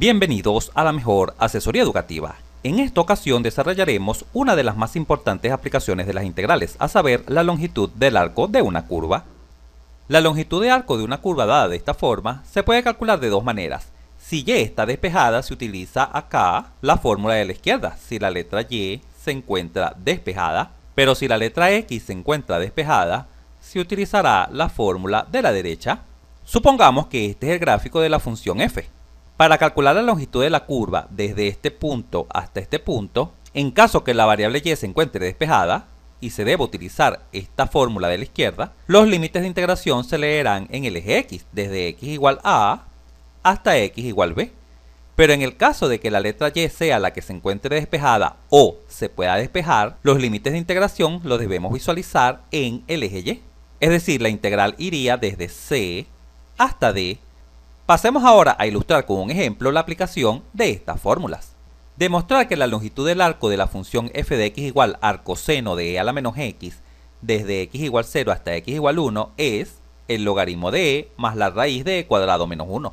Bienvenidos a la mejor asesoría educativa. En esta ocasión desarrollaremos una de las más importantes aplicaciones de las integrales, a saber, la longitud del arco de una curva. La longitud de arco de una curva dada de esta forma se puede calcular de dos maneras. Si y está despejada se utiliza acá la fórmula de la izquierda, si la letra y se encuentra despejada, pero si la letra x se encuentra despejada, se utilizará la fórmula de la derecha. Supongamos que este es el gráfico de la función f. Para calcular la longitud de la curva desde este punto hasta este punto, en caso que la variable y se encuentre despejada, y se debe utilizar esta fórmula de la izquierda, los límites de integración se leerán en el eje x, desde x igual a hasta x igual b. Pero en el caso de que la letra y sea la que se encuentre despejada o se pueda despejar, los límites de integración los debemos visualizar en el eje y. Es decir, la integral iría desde c hasta d Pasemos ahora a ilustrar con un ejemplo la aplicación de estas fórmulas. Demostrar que la longitud del arco de la función f de x igual seno de e a la menos x desde x igual 0 hasta x igual 1 es el logaritmo de e más la raíz de e cuadrado menos 1.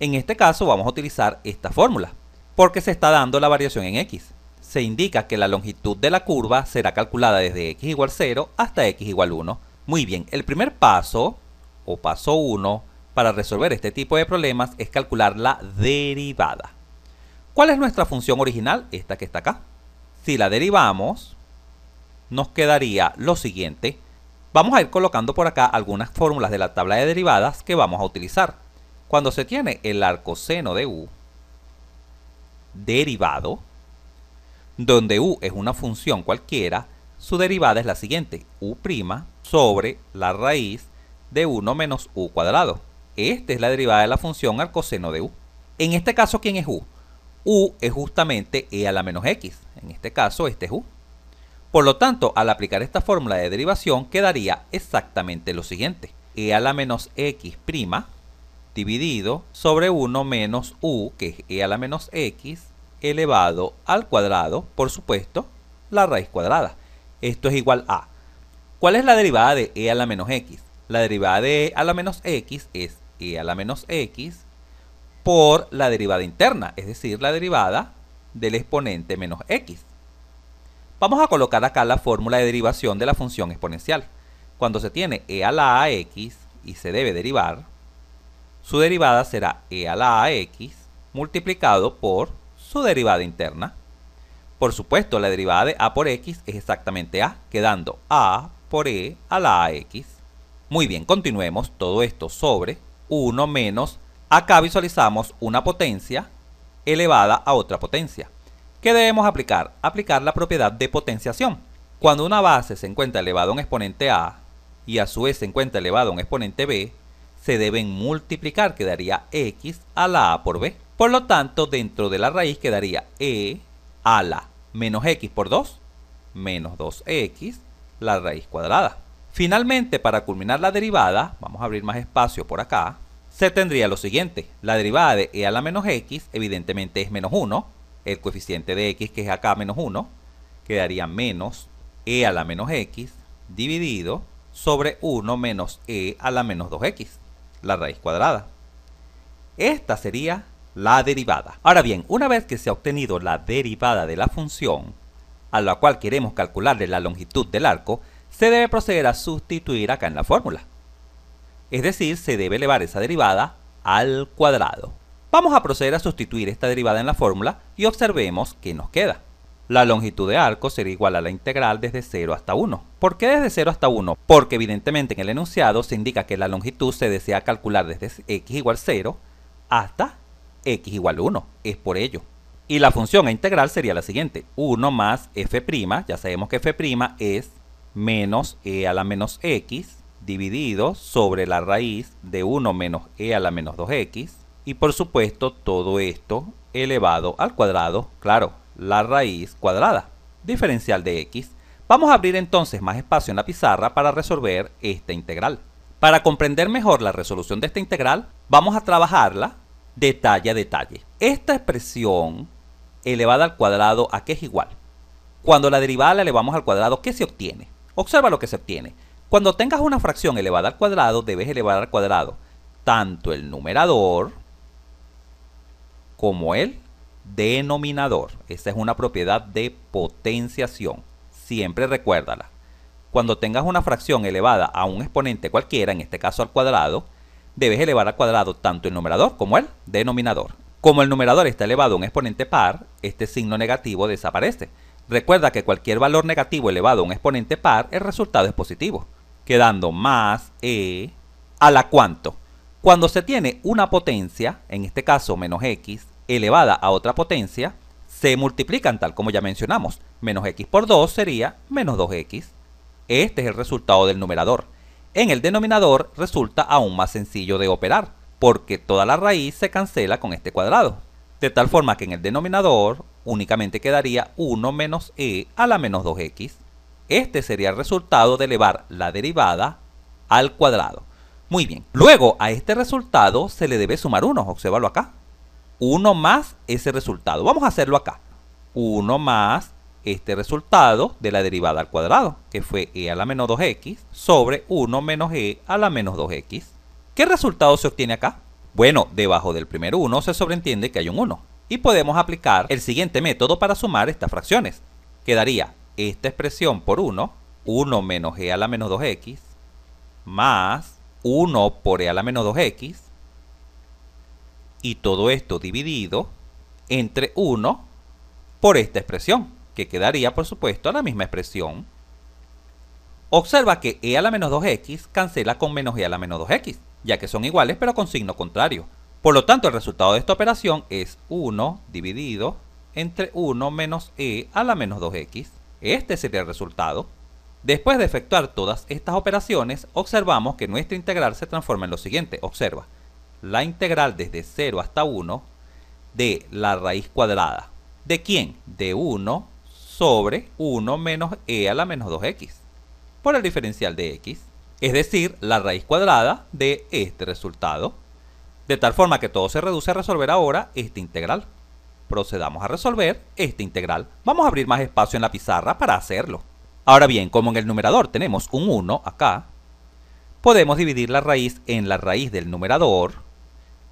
En este caso vamos a utilizar esta fórmula, porque se está dando la variación en x. Se indica que la longitud de la curva será calculada desde x igual 0 hasta x igual 1. Muy bien, el primer paso, o paso 1, para resolver este tipo de problemas es calcular la derivada. ¿Cuál es nuestra función original? Esta que está acá. Si la derivamos, nos quedaría lo siguiente. Vamos a ir colocando por acá algunas fórmulas de la tabla de derivadas que vamos a utilizar. Cuando se tiene el arcoseno de u derivado, donde u es una función cualquiera, su derivada es la siguiente, u' sobre la raíz de 1 menos u cuadrado. Esta es la derivada de la función al coseno de u. En este caso, ¿quién es u? u es justamente e a la menos x. En este caso, este es u. Por lo tanto, al aplicar esta fórmula de derivación quedaría exactamente lo siguiente. e a la menos x' dividido sobre 1 menos u, que es e a la menos x, elevado al cuadrado, por supuesto, la raíz cuadrada. Esto es igual a... ¿Cuál es la derivada de e a la menos x? La derivada de e a la menos x es e a la menos x por la derivada interna, es decir, la derivada del exponente menos x. Vamos a colocar acá la fórmula de derivación de la función exponencial. Cuando se tiene e a la a x y se debe derivar, su derivada será e a la a x multiplicado por su derivada interna. Por supuesto, la derivada de a por x es exactamente a, quedando a por e a la a x. Muy bien, continuemos todo esto sobre 1 menos, acá visualizamos una potencia elevada a otra potencia. ¿Qué debemos aplicar? Aplicar la propiedad de potenciación. Cuando una base se encuentra elevada a un exponente a y a su vez se encuentra elevada a un exponente b, se deben multiplicar, quedaría x a la a por b. Por lo tanto, dentro de la raíz quedaría e a la menos x por 2 menos 2x, la raíz cuadrada. Finalmente, para culminar la derivada, vamos a abrir más espacio por acá, se tendría lo siguiente. La derivada de e a la menos x, evidentemente es menos 1. El coeficiente de x, que es acá menos 1, quedaría menos e a la menos x dividido sobre 1 menos e a la menos 2x, la raíz cuadrada. Esta sería la derivada. Ahora bien, una vez que se ha obtenido la derivada de la función, a la cual queremos calcularle la longitud del arco, se debe proceder a sustituir acá en la fórmula. Es decir, se debe elevar esa derivada al cuadrado. Vamos a proceder a sustituir esta derivada en la fórmula y observemos qué nos queda. La longitud de arco será igual a la integral desde 0 hasta 1. ¿Por qué desde 0 hasta 1? Porque evidentemente en el enunciado se indica que la longitud se desea calcular desde x igual 0 hasta x igual 1. Es por ello. Y la función integral sería la siguiente. 1 más f', ya sabemos que f' es menos e a la menos x dividido sobre la raíz de 1 menos e a la menos 2x y por supuesto todo esto elevado al cuadrado, claro, la raíz cuadrada, diferencial de x. Vamos a abrir entonces más espacio en la pizarra para resolver esta integral. Para comprender mejor la resolución de esta integral, vamos a trabajarla detalle a detalle. Esta expresión elevada al cuadrado, ¿a qué es igual? Cuando la derivada la elevamos al cuadrado, ¿qué se obtiene? Observa lo que se obtiene. Cuando tengas una fracción elevada al cuadrado, debes elevar al cuadrado tanto el numerador como el denominador. Esa es una propiedad de potenciación. Siempre recuérdala. Cuando tengas una fracción elevada a un exponente cualquiera, en este caso al cuadrado, debes elevar al cuadrado tanto el numerador como el denominador. Como el numerador está elevado a un exponente par, este signo negativo desaparece. Recuerda que cualquier valor negativo elevado a un exponente par, el resultado es positivo, quedando más e a la cuánto. Cuando se tiene una potencia, en este caso menos x, elevada a otra potencia, se multiplican tal como ya mencionamos. Menos x por 2 sería menos 2x. Este es el resultado del numerador. En el denominador resulta aún más sencillo de operar, porque toda la raíz se cancela con este cuadrado. De tal forma que en el denominador únicamente quedaría 1 menos e a la menos 2x. Este sería el resultado de elevar la derivada al cuadrado. Muy bien, luego a este resultado se le debe sumar 1, observalo acá. 1 más ese resultado, vamos a hacerlo acá. 1 más este resultado de la derivada al cuadrado, que fue e a la menos 2x sobre 1 menos e a la menos 2x. ¿Qué resultado se obtiene acá? Bueno, debajo del primer 1 se sobreentiende que hay un 1 y podemos aplicar el siguiente método para sumar estas fracciones. Quedaría esta expresión por 1, 1 menos e a la menos 2x, más 1 por e a la menos 2x, y todo esto dividido entre 1 por esta expresión, que quedaría por supuesto la misma expresión. Observa que e a la menos 2x cancela con menos e a la menos 2x, ya que son iguales pero con signo contrario. Por lo tanto, el resultado de esta operación es 1 dividido entre 1 menos e a la menos 2x. Este sería el resultado. Después de efectuar todas estas operaciones, observamos que nuestra integral se transforma en lo siguiente. Observa, la integral desde 0 hasta 1 de la raíz cuadrada. ¿De quién? De 1 sobre 1 menos e a la menos 2x por el diferencial de x, es decir, la raíz cuadrada de este resultado. De tal forma que todo se reduce a resolver ahora esta integral. Procedamos a resolver esta integral. Vamos a abrir más espacio en la pizarra para hacerlo. Ahora bien, como en el numerador tenemos un 1 acá, podemos dividir la raíz en la raíz del numerador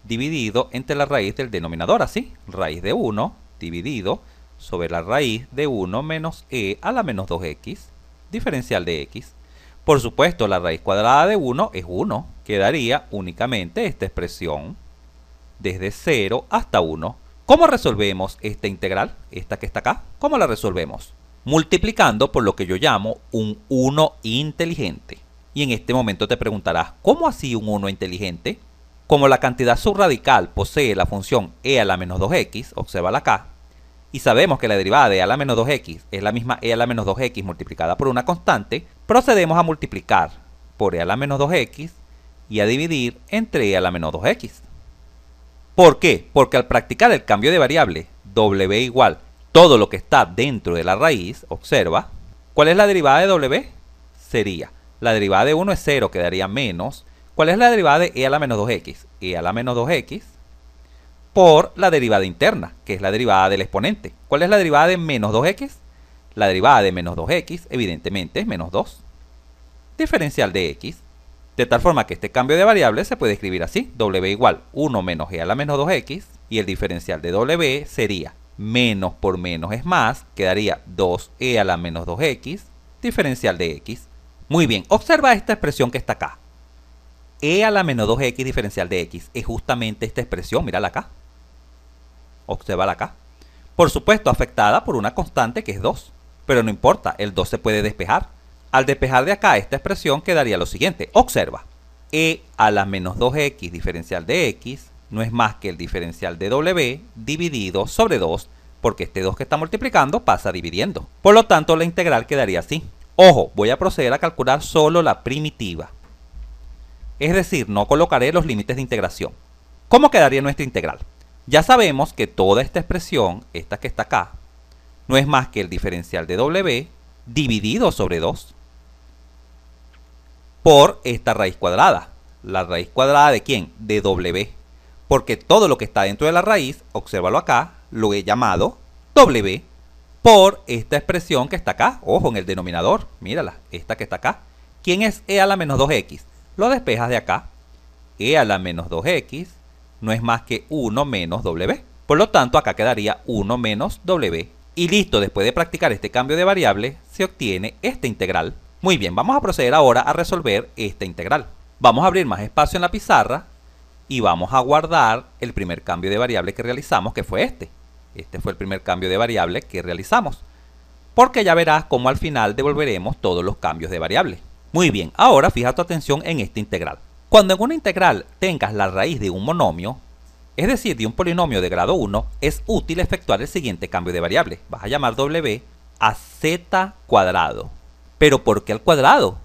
dividido entre la raíz del denominador, así. Raíz de 1 dividido sobre la raíz de 1 menos e a la menos 2x, diferencial de x. Por supuesto, la raíz cuadrada de 1 es 1. Quedaría únicamente esta expresión desde 0 hasta 1. ¿Cómo resolvemos esta integral? Esta que está acá. ¿Cómo la resolvemos? Multiplicando por lo que yo llamo un 1 inteligente. Y en este momento te preguntarás, ¿cómo así un 1 inteligente? Como la cantidad subradical posee la función e a la menos 2x, observa la acá, y sabemos que la derivada de e a la menos 2x es la misma e a la menos 2x multiplicada por una constante, Procedemos a multiplicar por e a la menos 2x y a dividir entre e a la menos 2x. ¿Por qué? Porque al practicar el cambio de variable w igual todo lo que está dentro de la raíz, observa, ¿cuál es la derivada de w? Sería, la derivada de 1 es 0, quedaría menos. ¿Cuál es la derivada de e a la menos 2x? e a la menos 2x por la derivada interna, que es la derivada del exponente. ¿Cuál es la derivada de menos 2x? La derivada de menos 2x, evidentemente, es menos 2. Diferencial de x. De tal forma que este cambio de variable se puede escribir así. W igual 1 menos e a la menos 2x. Y el diferencial de W sería menos por menos es más. Quedaría 2e a la menos 2x. Diferencial de x. Muy bien, observa esta expresión que está acá. e a la menos 2x diferencial de x es justamente esta expresión. Mírala acá. la acá. Por supuesto, afectada por una constante que es 2. Pero no importa, el 2 se puede despejar. Al despejar de acá esta expresión quedaría lo siguiente. Observa, e a la menos 2x diferencial de x no es más que el diferencial de w dividido sobre 2 porque este 2 que está multiplicando pasa dividiendo. Por lo tanto, la integral quedaría así. Ojo, voy a proceder a calcular solo la primitiva. Es decir, no colocaré los límites de integración. ¿Cómo quedaría nuestra integral? Ya sabemos que toda esta expresión, esta que está acá, no es más que el diferencial de W dividido sobre 2 por esta raíz cuadrada. ¿La raíz cuadrada de quién? De W. Porque todo lo que está dentro de la raíz, obsérvalo acá, lo he llamado W por esta expresión que está acá. Ojo, en el denominador, mírala, esta que está acá. ¿Quién es e a la menos 2x? Lo despejas de acá. e a la menos 2x no es más que 1 menos w. Por lo tanto, acá quedaría 1 menos w y listo, después de practicar este cambio de variable, se obtiene esta integral. Muy bien, vamos a proceder ahora a resolver esta integral. Vamos a abrir más espacio en la pizarra y vamos a guardar el primer cambio de variable que realizamos, que fue este. Este fue el primer cambio de variable que realizamos. Porque ya verás cómo al final devolveremos todos los cambios de variable. Muy bien, ahora fija tu atención en esta integral. Cuando en una integral tengas la raíz de un monomio, es decir, de un polinomio de grado 1 es útil efectuar el siguiente cambio de variable. Vas a llamar w a z cuadrado. ¿Pero por qué al cuadrado?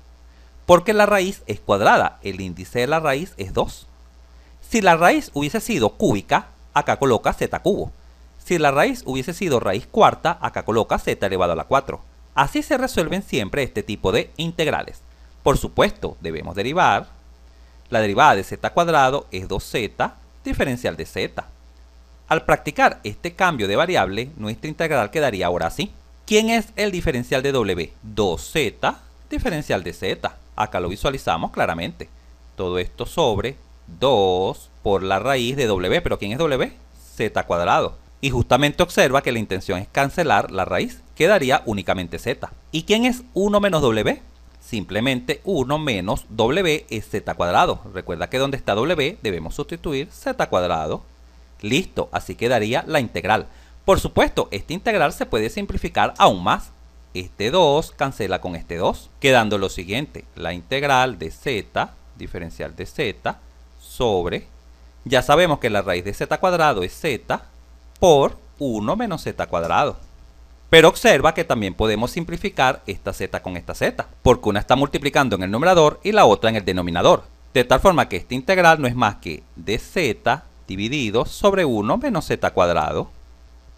Porque la raíz es cuadrada, el índice de la raíz es 2. Si la raíz hubiese sido cúbica, acá coloca z cubo. Si la raíz hubiese sido raíz cuarta, acá coloca z elevado a la 4. Así se resuelven siempre este tipo de integrales. Por supuesto, debemos derivar. La derivada de z cuadrado es 2z diferencial de z. Al practicar este cambio de variable, nuestra integral quedaría ahora así. ¿Quién es el diferencial de W? 2z diferencial de z. Acá lo visualizamos claramente. Todo esto sobre 2 por la raíz de W. ¿Pero quién es W? z cuadrado. Y justamente observa que la intención es cancelar la raíz. Quedaría únicamente z. ¿Y quién es 1 menos W? simplemente 1 menos w es z cuadrado. Recuerda que donde está w debemos sustituir z cuadrado. Listo, así quedaría la integral. Por supuesto, esta integral se puede simplificar aún más. Este 2 cancela con este 2, quedando lo siguiente. La integral de z, diferencial de z, sobre... Ya sabemos que la raíz de z cuadrado es z por 1 menos z cuadrado. Pero observa que también podemos simplificar esta z con esta z, porque una está multiplicando en el numerador y la otra en el denominador. De tal forma que esta integral no es más que dz dividido sobre 1 menos z cuadrado.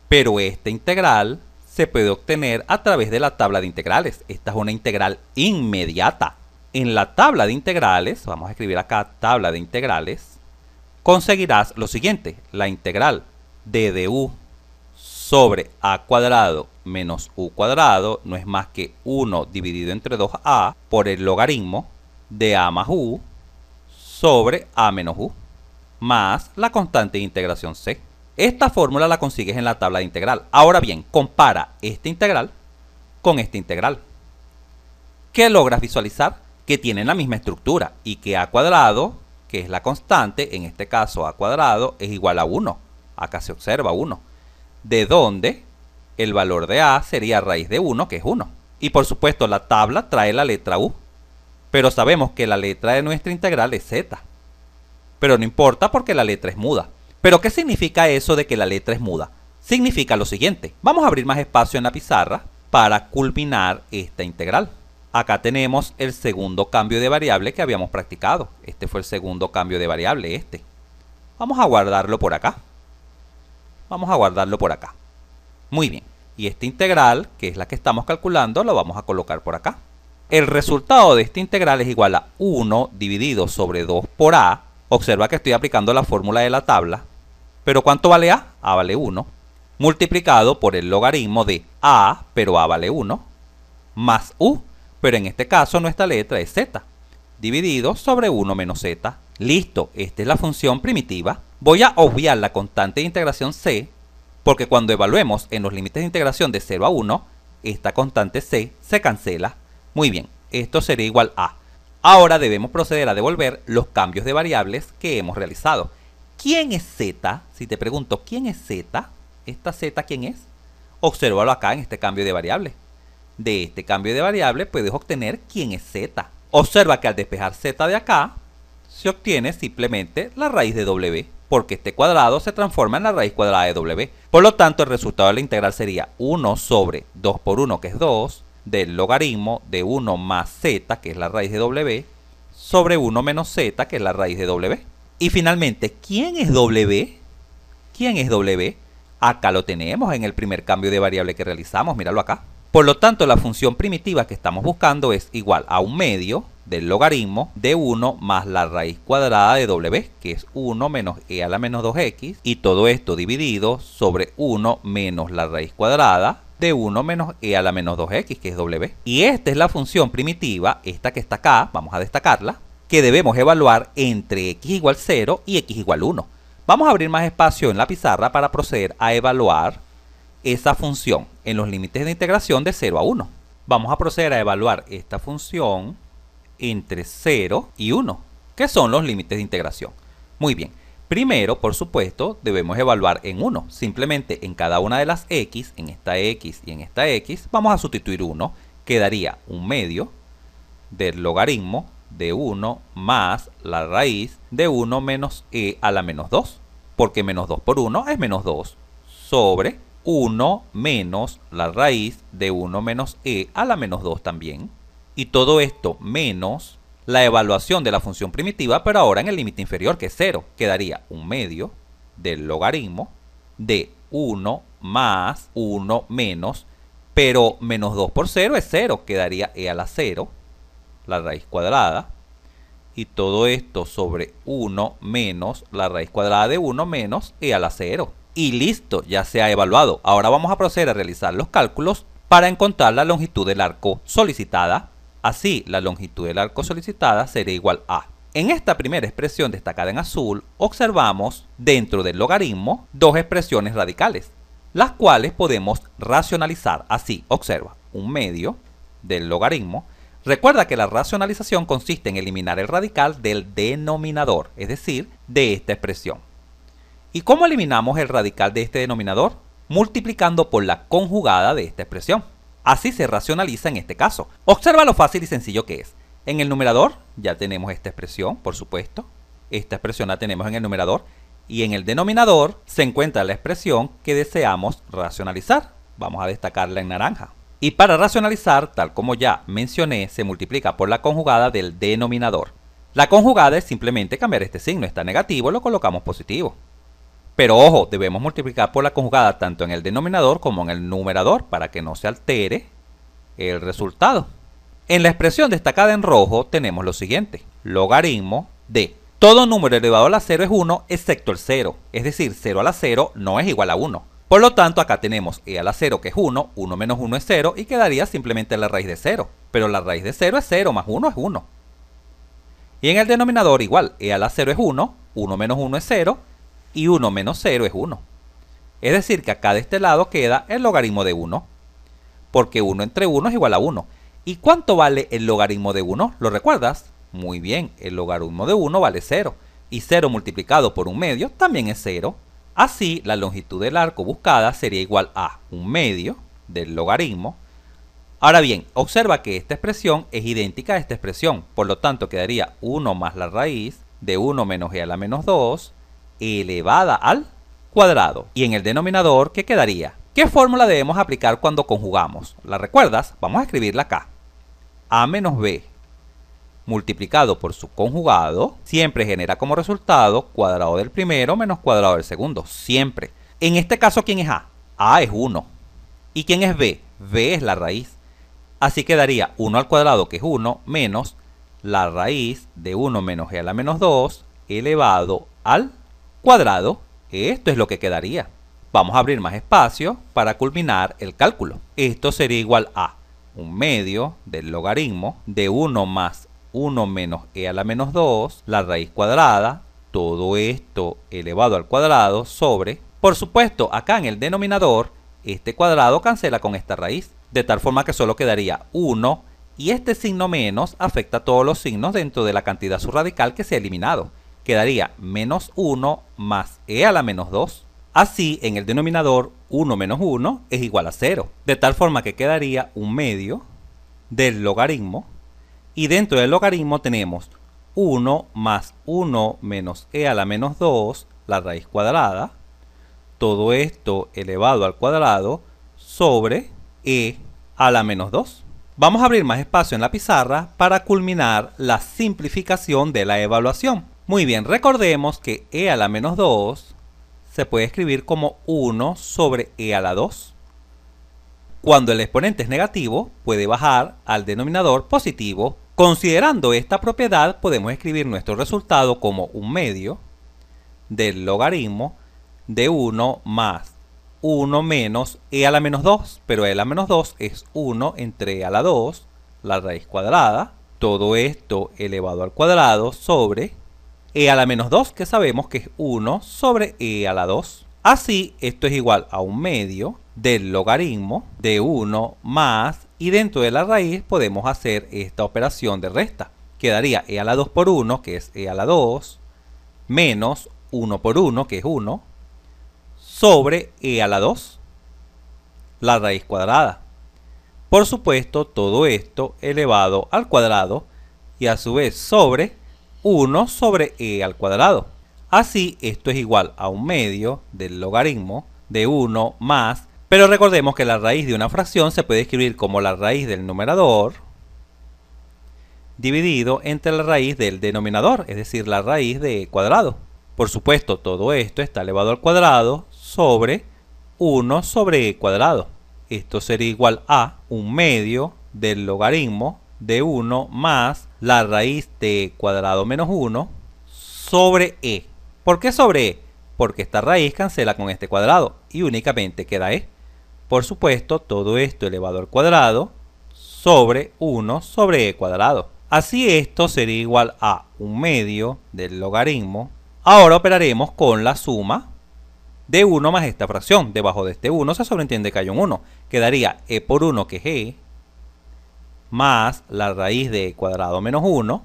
Pero esta integral se puede obtener a través de la tabla de integrales. Esta es una integral inmediata. En la tabla de integrales, vamos a escribir acá tabla de integrales, conseguirás lo siguiente, la integral de du sobre a cuadrado menos u cuadrado no es más que 1 dividido entre 2a por el logaritmo de a más u sobre a menos u más la constante de integración c. Esta fórmula la consigues en la tabla de integral. Ahora bien, compara esta integral con esta integral. ¿Qué logras visualizar? Que tienen la misma estructura y que a cuadrado, que es la constante, en este caso a cuadrado es igual a 1. Acá se observa 1. De dónde el valor de A sería raíz de 1, que es 1. Y por supuesto la tabla trae la letra U. Pero sabemos que la letra de nuestra integral es Z. Pero no importa porque la letra es muda. ¿Pero qué significa eso de que la letra es muda? Significa lo siguiente. Vamos a abrir más espacio en la pizarra para culminar esta integral. Acá tenemos el segundo cambio de variable que habíamos practicado. Este fue el segundo cambio de variable, este. Vamos a guardarlo por acá. Vamos a guardarlo por acá. Muy bien y esta integral, que es la que estamos calculando, la vamos a colocar por acá. El resultado de esta integral es igual a 1 dividido sobre 2 por a. Observa que estoy aplicando la fórmula de la tabla. ¿Pero cuánto vale a? a vale 1. Multiplicado por el logaritmo de a, pero a vale 1. Más u, pero en este caso nuestra letra es z. Dividido sobre 1 menos z. Listo, esta es la función primitiva. Voy a obviar la constante de integración c porque cuando evaluemos en los límites de integración de 0 a 1, esta constante c se cancela. Muy bien, esto sería igual a. Ahora debemos proceder a devolver los cambios de variables que hemos realizado. ¿Quién es z? Si te pregunto, ¿quién es z? ¿Esta z quién es? Obsérvalo acá en este cambio de variable. De este cambio de variable puedes obtener quién es z. Observa que al despejar z de acá, se obtiene simplemente la raíz de w, porque este cuadrado se transforma en la raíz cuadrada de w. Por lo tanto, el resultado de la integral sería 1 sobre 2 por 1, que es 2, del logaritmo de 1 más z, que es la raíz de w, sobre 1 menos z, que es la raíz de w. Y finalmente, ¿quién es w? ¿Quién es w? Acá lo tenemos en el primer cambio de variable que realizamos, míralo acá. Por lo tanto, la función primitiva que estamos buscando es igual a un medio del logaritmo de 1 más la raíz cuadrada de w, que es 1 menos e a la menos 2x, y todo esto dividido sobre 1 menos la raíz cuadrada de 1 menos e a la menos 2x, que es w. Y esta es la función primitiva, esta que está acá, vamos a destacarla, que debemos evaluar entre x igual 0 y x igual 1. Vamos a abrir más espacio en la pizarra para proceder a evaluar esa función en los límites de integración de 0 a 1. Vamos a proceder a evaluar esta función entre 0 y 1, que son los límites de integración. Muy bien, primero, por supuesto, debemos evaluar en 1. Simplemente en cada una de las x, en esta x y en esta x, vamos a sustituir 1. Quedaría un medio del logaritmo de 1 más la raíz de 1 menos e a la menos 2, porque menos 2 por 1 es menos 2, sobre 1 menos la raíz de 1 menos e a la menos 2 también, y todo esto menos la evaluación de la función primitiva, pero ahora en el límite inferior que es 0, quedaría un medio del logaritmo de 1 más 1 menos, pero menos 2 por 0 es 0, quedaría e a la 0, la raíz cuadrada, y todo esto sobre 1 menos la raíz cuadrada de 1 menos e a la 0. Y listo, ya se ha evaluado. Ahora vamos a proceder a realizar los cálculos para encontrar la longitud del arco solicitada Así, la longitud del arco solicitada sería igual a. En esta primera expresión destacada en azul, observamos, dentro del logaritmo, dos expresiones radicales, las cuales podemos racionalizar. Así, observa, un medio del logaritmo. Recuerda que la racionalización consiste en eliminar el radical del denominador, es decir, de esta expresión. ¿Y cómo eliminamos el radical de este denominador? Multiplicando por la conjugada de esta expresión. Así se racionaliza en este caso. Observa lo fácil y sencillo que es. En el numerador ya tenemos esta expresión, por supuesto. Esta expresión la tenemos en el numerador. Y en el denominador se encuentra la expresión que deseamos racionalizar. Vamos a destacarla en naranja. Y para racionalizar, tal como ya mencioné, se multiplica por la conjugada del denominador. La conjugada es simplemente cambiar este signo, está negativo, lo colocamos positivo. Pero ojo, debemos multiplicar por la conjugada tanto en el denominador como en el numerador para que no se altere el resultado. En la expresión destacada en rojo tenemos lo siguiente, logaritmo de todo número elevado a la 0 es 1 excepto el 0, es decir, 0 a la 0 no es igual a 1. Por lo tanto, acá tenemos e a la 0 que es 1, 1 menos 1 es 0 y quedaría simplemente la raíz de 0. Pero la raíz de 0 es 0 más 1 es 1. Y en el denominador igual, e a la 0 es 1, 1 menos 1 es 0 y 1 menos 0 es 1. Es decir, que acá de este lado queda el logaritmo de 1, porque 1 entre 1 es igual a 1. ¿Y cuánto vale el logaritmo de 1? ¿Lo recuerdas? Muy bien, el logaritmo de 1 vale 0, y 0 multiplicado por un medio también es 0. Así, la longitud del arco buscada sería igual a un medio del logaritmo. Ahora bien, observa que esta expresión es idéntica a esta expresión, por lo tanto quedaría 1 más la raíz de 1 menos e a la menos 2 elevada al cuadrado. Y en el denominador, ¿qué quedaría? ¿Qué fórmula debemos aplicar cuando conjugamos? ¿La recuerdas? Vamos a escribirla acá. A menos B multiplicado por su conjugado siempre genera como resultado cuadrado del primero menos cuadrado del segundo. Siempre. En este caso, ¿quién es A? A es 1. ¿Y quién es B? B es la raíz. Así quedaría 1 al cuadrado, que es 1, menos la raíz de 1 menos e a la menos 2 elevado al cuadrado. Esto es lo que quedaría. Vamos a abrir más espacio para culminar el cálculo. Esto sería igual a un medio del logaritmo de 1 más 1 menos e a la menos 2, la raíz cuadrada, todo esto elevado al cuadrado sobre... Por supuesto, acá en el denominador, este cuadrado cancela con esta raíz, de tal forma que solo quedaría 1 y este signo menos afecta a todos los signos dentro de la cantidad subradical que se ha eliminado quedaría menos 1 más e a la menos 2. Así, en el denominador 1 menos 1 es igual a 0, de tal forma que quedaría un medio del logaritmo y dentro del logaritmo tenemos 1 más 1 menos e a la menos 2, la raíz cuadrada, todo esto elevado al cuadrado sobre e a la menos 2. Vamos a abrir más espacio en la pizarra para culminar la simplificación de la evaluación. Muy bien, recordemos que e a la menos 2 se puede escribir como 1 sobre e a la 2. Cuando el exponente es negativo, puede bajar al denominador positivo. Considerando esta propiedad, podemos escribir nuestro resultado como un medio del logaritmo de 1 más 1 menos e a la menos 2, pero e a la menos 2 es 1 entre e a la 2, la raíz cuadrada, todo esto elevado al cuadrado sobre e a la menos 2, que sabemos que es 1 sobre e a la 2. Así, esto es igual a un medio del logaritmo de 1 más, y dentro de la raíz podemos hacer esta operación de resta. Quedaría e a la 2 por 1, que es e a la 2, menos 1 por 1, que es 1, sobre e a la 2, la raíz cuadrada. Por supuesto, todo esto elevado al cuadrado y a su vez sobre 1 sobre e al cuadrado. Así, esto es igual a un medio del logaritmo de 1 más, pero recordemos que la raíz de una fracción se puede escribir como la raíz del numerador dividido entre la raíz del denominador, es decir, la raíz de e cuadrado. Por supuesto, todo esto está elevado al cuadrado sobre 1 sobre e cuadrado. Esto sería igual a un medio del logaritmo de 1 más la raíz de cuadrado menos 1 sobre e. ¿Por qué sobre e? Porque esta raíz cancela con este cuadrado y únicamente queda e. Por supuesto, todo esto elevado al cuadrado sobre 1 sobre e cuadrado. Así esto sería igual a un medio del logaritmo. Ahora operaremos con la suma de 1 más esta fracción. Debajo de este 1 se sobreentiende que hay un 1. Quedaría e por 1 que es e más la raíz de cuadrado menos 1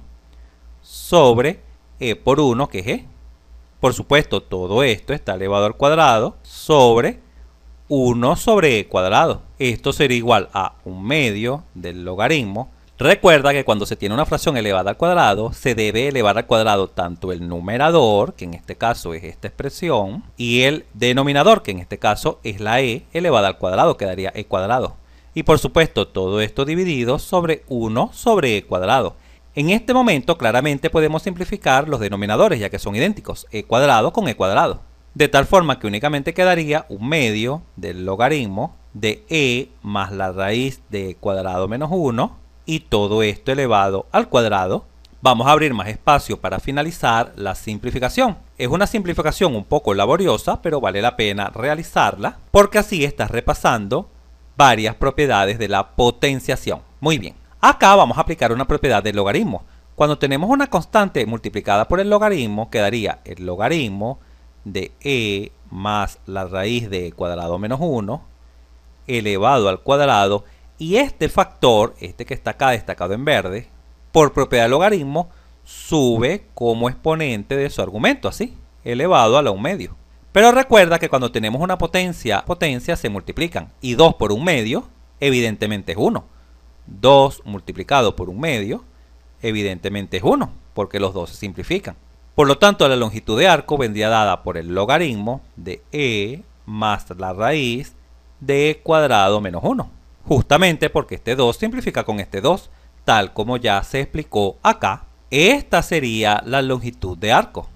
sobre e por 1, que es e. Por supuesto, todo esto está elevado al cuadrado sobre 1 sobre e cuadrado. Esto sería igual a un medio del logaritmo. Recuerda que cuando se tiene una fracción elevada al cuadrado, se debe elevar al cuadrado tanto el numerador, que en este caso es esta expresión, y el denominador, que en este caso es la e elevada al cuadrado, quedaría e cuadrado. Y por supuesto, todo esto dividido sobre 1 sobre e cuadrado. En este momento claramente podemos simplificar los denominadores ya que son idénticos, e cuadrado con e cuadrado. De tal forma que únicamente quedaría un medio del logaritmo de e más la raíz de e cuadrado menos 1 y todo esto elevado al cuadrado. Vamos a abrir más espacio para finalizar la simplificación. Es una simplificación un poco laboriosa, pero vale la pena realizarla porque así estás repasando varias propiedades de la potenciación. Muy bien, acá vamos a aplicar una propiedad del logaritmo. Cuando tenemos una constante multiplicada por el logaritmo, quedaría el logaritmo de e más la raíz de e cuadrado menos 1 elevado al cuadrado y este factor, este que está acá destacado en verde, por propiedad del logaritmo, sube como exponente de su argumento, así, elevado a la 1 medio. Pero recuerda que cuando tenemos una potencia, potencias se multiplican. Y 2 por un medio, evidentemente es 1. 2 multiplicado por un medio, evidentemente es 1, porque los dos se simplifican. Por lo tanto, la longitud de arco vendría dada por el logaritmo de e más la raíz de e cuadrado menos 1. Justamente porque este 2 simplifica con este 2, tal como ya se explicó acá. Esta sería la longitud de arco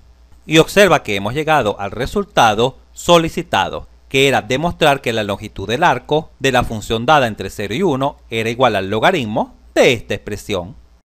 y observa que hemos llegado al resultado solicitado, que era demostrar que la longitud del arco de la función dada entre 0 y 1 era igual al logaritmo de esta expresión.